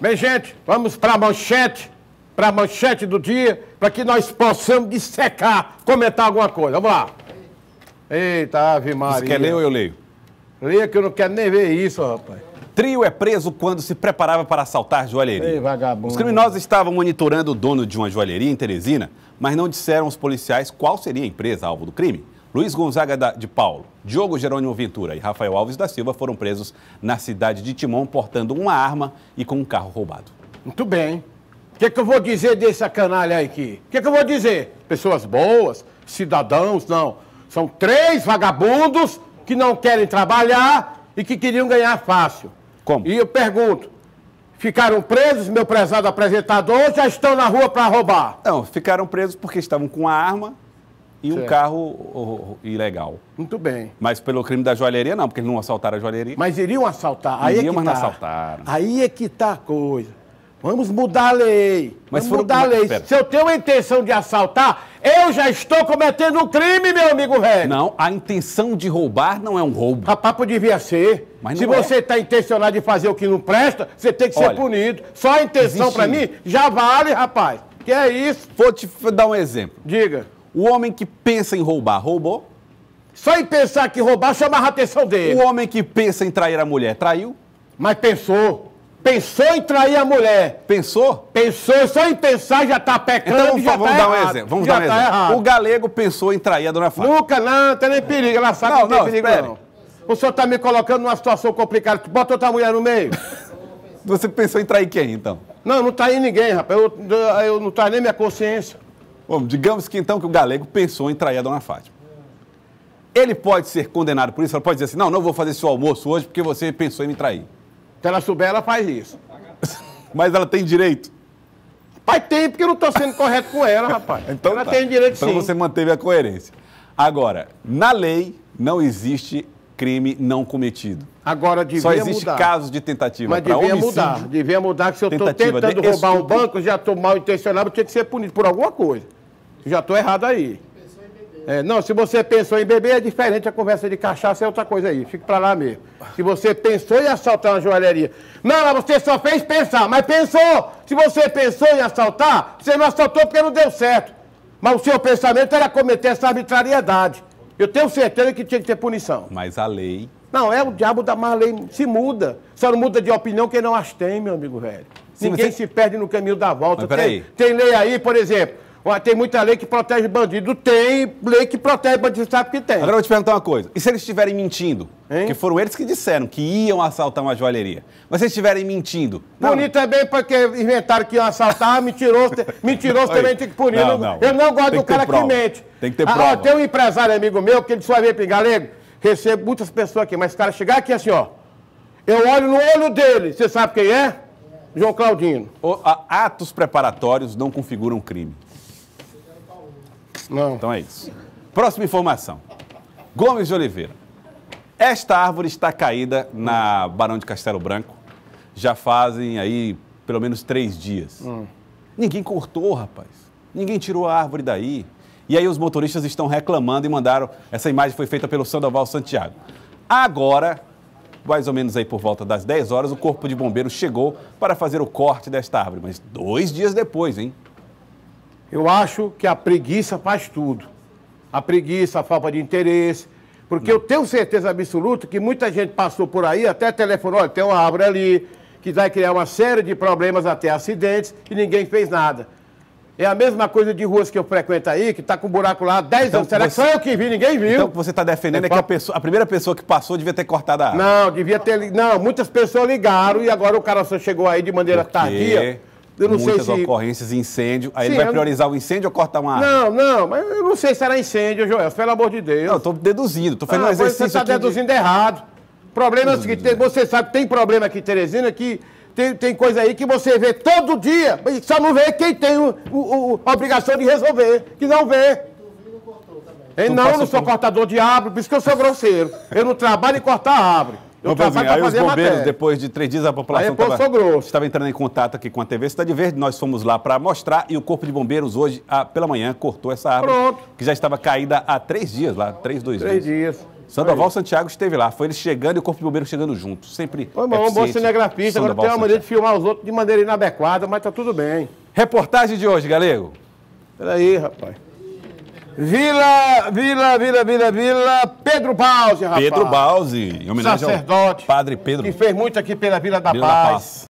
Bem, gente, vamos para a manchete, para a manchete do dia, para que nós possamos dissecar, comentar alguma coisa. Vamos lá. Eita, Ave Maria. Você quer ler ou eu leio? Leia que eu não quero nem ver isso, rapaz. Trio é preso quando se preparava para assaltar joalheria. Ei, vagabundo. Os criminosos estavam monitorando o dono de uma joalheria em Teresina, mas não disseram aos policiais qual seria a empresa alvo do crime. Luiz Gonzaga de Paulo, Diogo Jerônimo Ventura e Rafael Alves da Silva foram presos na cidade de Timon portando uma arma e com um carro roubado. Muito bem. O que, é que eu vou dizer dessa canalha aí aqui? O que, é que eu vou dizer? Pessoas boas, cidadãos, não. São três vagabundos que não querem trabalhar e que queriam ganhar fácil. Como? E eu pergunto, Ficaram presos, meu prezado apresentador, ou já estão na rua para roubar? Não, ficaram presos porque estavam com a arma e certo. um carro ilegal. Muito bem. Mas pelo crime da joalheria, não, porque eles não assaltaram a joalheria. Mas iriam assaltar. Aí é iriam, é mas tá. não assaltaram. Aí é que tá a coisa. Vamos mudar a lei. Mas Vamos foram... mudar a lei. Pera. Se eu tenho a intenção de assaltar, eu já estou cometendo um crime, meu amigo velho. Não, a intenção de roubar não é um roubo. A papo devia ser. Mas Se é. você está intencionado de fazer o que não presta, você tem que Olha, ser punido. Só a intenção, para mim, já vale, rapaz. Que é isso. Vou te dar um exemplo. Diga. O homem que pensa em roubar, roubou? Só em pensar que roubar chamava a atenção dele. O homem que pensa em trair a mulher, traiu? Mas pensou. Pensou em trair a mulher. Pensou? Pensou, só em pensar já está pecando. Então vamos, já vamos tá dar errado. um exemplo. Vamos já dar um tá exemplo. Errado. O galego pensou em trair a dona Fábio. Nunca, não, tem nem perigo. Ela sabe não, que não, tem perigo, espere. não. O senhor está me colocando numa situação complicada. Bota outra mulher no meio. Você pensou em trair quem, então? Não, não traí ninguém, rapaz. Eu, eu não traí nem minha consciência. Bom, digamos que então que o galego pensou em trair a dona Fátima. Ele pode ser condenado por isso? Ela pode dizer assim: não, não vou fazer seu almoço hoje porque você pensou em me trair. Se ela souber, ela faz isso. Mas ela tem direito? Pai, tem, porque eu não estou sendo correto com ela, rapaz. então ela tá. tem direito então sim. Então você manteve a coerência. Agora, na lei não existe crime não cometido. Agora devia Só existe mudar. casos de tentativa Mas devia homicídio, mudar, devia mudar que se eu estou tentando de... roubar um banco, já estou mal intencionado, tinha que ser punido por alguma coisa. Já estou errado aí. É, não, se você pensou em beber, é diferente a conversa de cachaça, é outra coisa aí. Fique para lá mesmo. Se você pensou em assaltar uma joalheria. Não, você só fez pensar, mas pensou. Se você pensou em assaltar, você não assaltou porque não deu certo. Mas o seu pensamento era cometer essa arbitrariedade. Eu tenho certeza que tinha que ter punição. Mas a lei. Não, é o diabo da má lei. Se muda. Só não muda de opinião quem não as tem, meu amigo velho. Sim, Ninguém você... se perde no caminho da volta. Mas, tem, tem lei aí, por exemplo, tem muita lei que protege bandido. Tem lei que protege bandido, sabe que tem. Agora eu vou te perguntar uma coisa. E se eles estiverem mentindo? Hein? Que foram eles que disseram que iam assaltar uma joalheria. Mas se estiverem mentindo. Não. Punir também é porque inventaram que iam assaltar, mentiroso. mentiroso também tem que punir. Não, não. Eu não gosto do cara prova. que mente. Tem que ter prova. Ah, ó, tem um empresário amigo meu que ele só vem galego, recebo muitas pessoas aqui, mas o cara chegar aqui assim, ó. Eu olho no olho dele. Você sabe quem é? João Claudino. O, a, atos preparatórios não configuram crime. Não. Então é isso. Próxima informação. Gomes de Oliveira. Esta árvore está caída na Barão de Castelo Branco. Já fazem aí pelo menos três dias. Hum. Ninguém cortou, rapaz. Ninguém tirou a árvore daí. E aí os motoristas estão reclamando e mandaram. Essa imagem foi feita pelo Sandoval Santiago. Agora, mais ou menos aí por volta das 10 horas, o corpo de bombeiros chegou para fazer o corte desta árvore. Mas dois dias depois, hein? Eu acho que a preguiça faz tudo. A preguiça, a falta de interesse. Porque eu tenho certeza absoluta que muita gente passou por aí, até telefonou, olha, tem uma árvore ali, que vai criar uma série de problemas, até acidentes, e ninguém fez nada. É a mesma coisa de ruas que eu frequento aí, que está com um buraco lá há 10 então, anos. Será você... que só eu que vi? Ninguém viu. Então, o que você está defendendo é, é que a, pessoa, a, primeira pessoa que passou devia ter cortado a árvore. Não, devia ter... Não, muitas pessoas ligaram e agora o cara só chegou aí de maneira tardia eu não muitas sei se... ocorrências, incêndio. Aí Sim, ele vai priorizar não... o incêndio ou cortar uma árvore? Não, não, mas eu não sei se era incêndio, Joel, pelo amor de Deus. Não, eu estou deduzindo, estou fazendo ah, um exercício. Você está deduzindo de... errado. O problema é o seguinte: é. você né? sabe que tem problema aqui em Teresina que tem, tem coisa aí que você vê todo dia, mas só não vê quem tem o, o, o a obrigação de resolver, que não vê. Não, então não sou cortador de árvore, por isso que eu sou grosseiro. Eu não trabalho em cortar árvore. Eu trabalho para os bombeiros, depois de três dias, a população estava, estava entrando em contato aqui com a TV Cidade Verde, nós fomos lá para mostrar e o Corpo de Bombeiros hoje, a, ah, pela manhã, cortou essa árvore Pronto. que já estava caída há três dias lá, três, dois três dias. dias. Sandoval Aí. Santiago esteve lá, foi ele chegando e o Corpo de Bombeiros chegando junto, sempre Foi bom, um bom cinegrafista, agora tem uma maneira de filmar os outros de maneira inadequada, mas está tudo bem. Reportagem de hoje, Galego. Peraí, rapaz. Vila, Vila, Vila, Vila, Vila, Pedro Bause, rapaz. Pedro Bause, em homenagem Sacerdote, ao padre Pedro. Que fez muito aqui pela Vila da Vila Paz. Da Paz.